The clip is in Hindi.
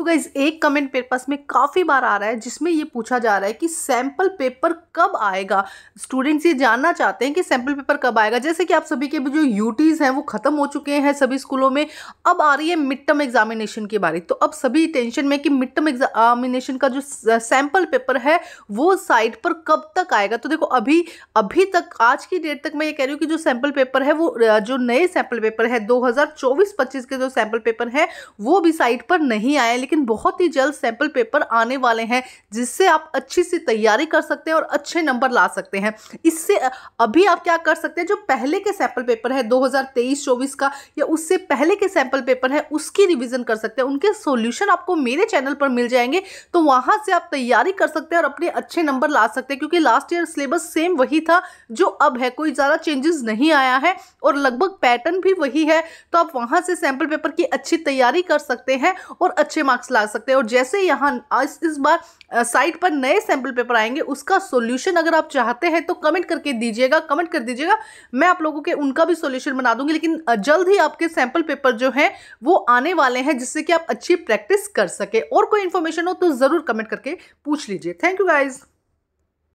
तो गाइज एक कमेंट मेरे पास में काफ़ी बार आ रहा है जिसमें ये पूछा जा रहा है कि सैम्पल पेपर कब आएगा स्टूडेंट्स ये जानना चाहते हैं कि सैम्पल पेपर कब आएगा जैसे कि आप सभी के भी जो यूटीज़ हैं वो ख़त्म हो चुके हैं सभी स्कूलों में अब आ रही है मिड टर्म एग्जामिनेशन की बारी तो अब सभी टेंशन में कि मिड टर्म एग्जामिनेशन का जो सैम्पल पेपर है वो साइट पर कब तक आएगा तो देखो अभी अभी तक आज की डेट तक मैं ये कह रही हूँ कि जो सैम्पल पेपर है वो जो नए सैम्पल पेपर है दो हज़ार के जो सैम्पल पेपर हैं वो भी साइट पर नहीं आए लेकिन बहुत ही जल्द सैंपल पेपर आने वाले हैं जिससे आप अच्छी सी तैयारी कर सकते हैं और अच्छे नंबर ला सकते हैं इससे अभी आप क्या कर सकते हैं जो पहले के सैंपल पेपर है 2023-24 का या उससे पहले के सैंपल पेपर है उसकी रिविज़न कर सकते हैं उनके सोल्यूशन आपको मेरे चैनल पर मिल जाएंगे तो वहाँ से आप तैयारी कर सकते हैं और अपने अच्छे नंबर ला सकते हैं क्योंकि लास्ट ईयर सिलेबस सेम वही था जो अब है कोई ज़्यादा चेंजेस नहीं आया है और लगभग पैटर्न भी वही है तो आप वहाँ से सैंपल पेपर की अच्छी तैयारी कर सकते हैं और अच्छे मार्क्स मार्क्स ला सकते हैं और जैसे यहाँ इस बार साइट पर नए सैम्पल पेपर आएंगे उसका सोल्यूशन अगर आप चाहते हैं तो कमेंट करके दीजिएगा कमेंट कर दीजिएगा मैं आप लोगों के उनका भी सोल्यूशन बना दूंगी लेकिन जल्द ही आपके सैम्पल पेपर जो हैं वो आने वाले हैं जिससे कि आप अच्छी प्रैक्टिस कर सके और कोई इन्फॉर्मेशन हो तो ज़रूर कमेंट करके पूछ लीजिए थैंक यू गाइज़